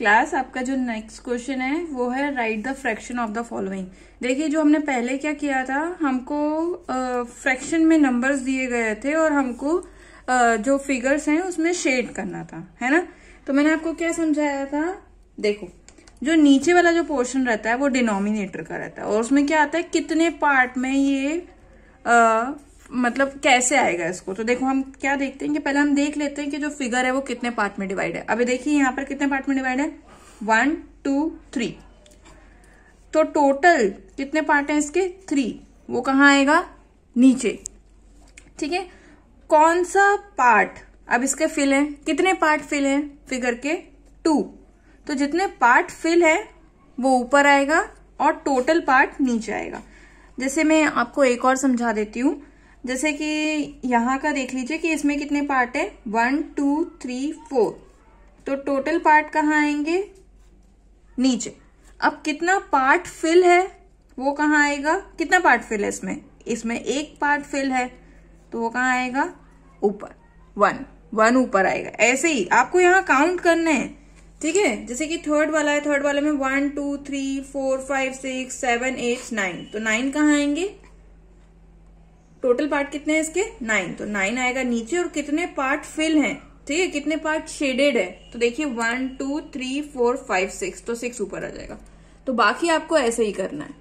class आपका जो next question है वो है write the fraction of the following देखिए जो हमने पहले क्या किया था हमको फ्रैक्शन uh, में नंबर्स दिए गए थे और हमको uh, जो फिगर्स हैं उसमें शेड करना था है ना तो मैंने आपको क्या समझाया था देखो जो नीचे वाला जो पोर्शन रहता है वो डिनोमिनेटर का रहता है और उसमें क्या आता है कितने पार्ट में ये मतलब कैसे आएगा इसको तो देखो हम क्या देखते हैं कि पहले हम देख लेते हैं कि जो फिगर है वो कितने पार्ट में डिवाइड है अभी देखिए यहां पर कितने पार्ट में डिवाइड है वन टू थ्री तो टोटल कितने पार्ट हैं इसके थ्री वो कहाँ आएगा नीचे ठीक है कौन सा पार्ट अब इसके फिल है कितने पार्ट फिल है फिगर के टू तो जितने पार्ट फिल है वो ऊपर आएगा और टोटल पार्ट नीचे आएगा जैसे मैं आपको एक और समझा देती हूँ जैसे कि यहाँ का देख लीजिए कि इसमें कितने पार्ट है वन टू थ्री फोर तो टोटल पार्ट कहाँ आएंगे नीचे अब कितना पार्ट फिल है वो कहाँ आएगा कितना पार्ट फिल है इसमें इसमें एक पार्ट फिल है तो वो कहाँ आएगा ऊपर वन वन ऊपर आएगा ऐसे ही आपको यहाँ काउंट करना है ठीक है जैसे कि थर्ड वाला है थर्ड वाले में one two three four five six seven eight nine तो नाइन कहाँ आएंगे टोटल पार्ट कितने हैं इसके नाइन तो नाइन आएगा नीचे और कितने पार्ट फिल हैं ठीक है कितने पार्ट शेडेड है तो देखिए one two three four five six तो सिक्स ऊपर आ जाएगा तो बाकी आपको ऐसे ही करना है